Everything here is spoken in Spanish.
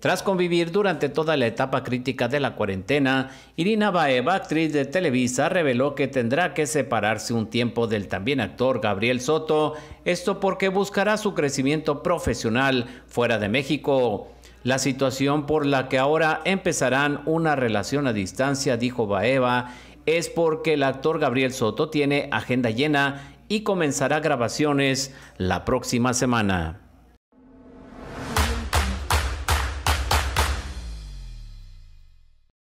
Tras convivir durante toda la etapa crítica de la cuarentena, Irina Baeva, actriz de Televisa, reveló que tendrá que separarse un tiempo del también actor Gabriel Soto, esto porque buscará su crecimiento profesional fuera de México. La situación por la que ahora empezarán una relación a distancia, dijo Baeva, es porque el actor Gabriel Soto tiene agenda llena y comenzará grabaciones la próxima semana.